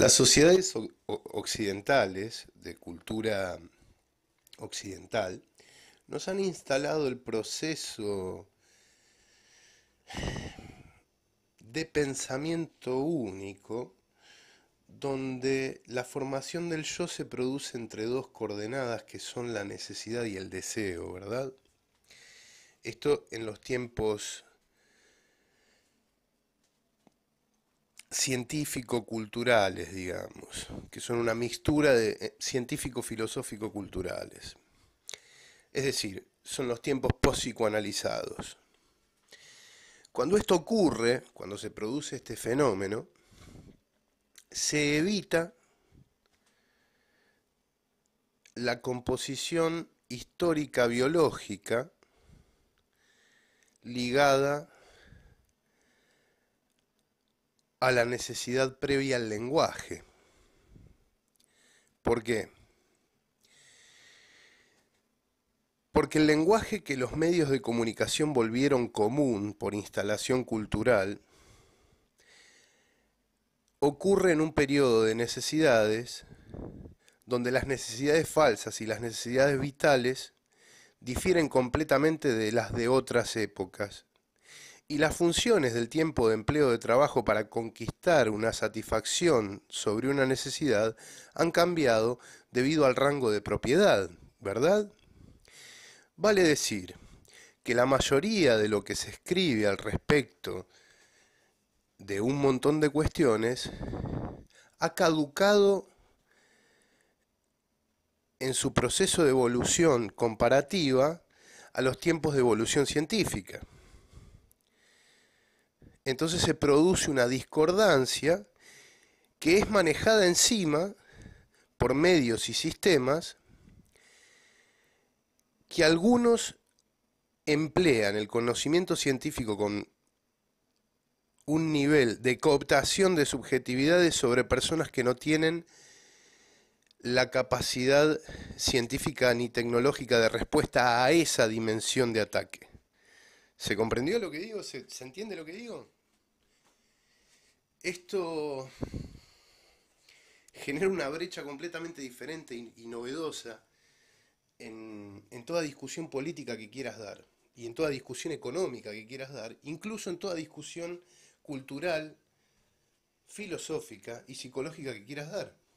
Las sociedades occidentales, de cultura occidental, nos han instalado el proceso de pensamiento único donde la formación del yo se produce entre dos coordenadas que son la necesidad y el deseo, ¿verdad? Esto en los tiempos científico-culturales, digamos, que son una mixtura de eh, científico-filosófico-culturales. Es decir, son los tiempos psicoanalizados. Cuando esto ocurre, cuando se produce este fenómeno, se evita la composición histórica biológica ligada a la necesidad previa al lenguaje. ¿Por qué? Porque el lenguaje que los medios de comunicación volvieron común por instalación cultural ocurre en un periodo de necesidades donde las necesidades falsas y las necesidades vitales difieren completamente de las de otras épocas y las funciones del tiempo de empleo de trabajo para conquistar una satisfacción sobre una necesidad han cambiado debido al rango de propiedad, ¿verdad? Vale decir que la mayoría de lo que se escribe al respecto de un montón de cuestiones ha caducado en su proceso de evolución comparativa a los tiempos de evolución científica. Entonces se produce una discordancia que es manejada encima por medios y sistemas que algunos emplean el conocimiento científico con un nivel de cooptación de subjetividades sobre personas que no tienen la capacidad científica ni tecnológica de respuesta a esa dimensión de ataque. ¿Se comprendió lo que digo? ¿Se, entiende lo que digo? Esto genera una brecha completamente diferente y, novedosa en, toda discusión política que quieras dar, y en toda discusión económica que quieras dar, incluso en toda discusión cultural, filosófica y psicológica que quieras dar.